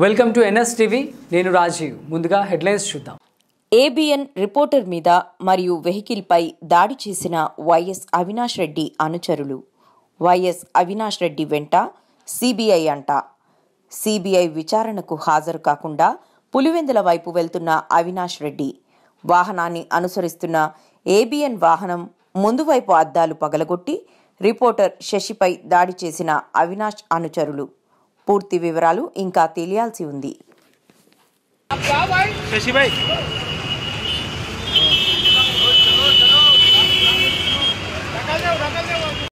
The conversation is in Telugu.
వెల్కమ్ టు ఎన్ఎస్ టీవీ నేను రాజీవ్ ముందుగా హెడ్లైన్స్ చూద్దాం ఏబిఎన్ రిపోర్టర్ మీద మరియు వెహికల్పై దాడి చేసిన వైఎస్ అవినాష్ రెడ్డి అనుచరులు వైఎస్ అవినాష్ రెడ్డి వెంట సిబిఐ అంట సిబిఐ విచారణకు హాజరు కాకుండా పులివెందుల వైపు వెళ్తున్న అవినాష్ రెడ్డి వాహనాన్ని అనుసరిస్తున్న ఏబిఎన్ వాహనం ముందువైపు అద్దాలు పగలగొట్టి రిపోర్టర్ శశిపై దాడి చేసిన అవినాష్ అనుచరులు పూర్తి వివరాలు ఇంకా తెలియాల్సి ఉంది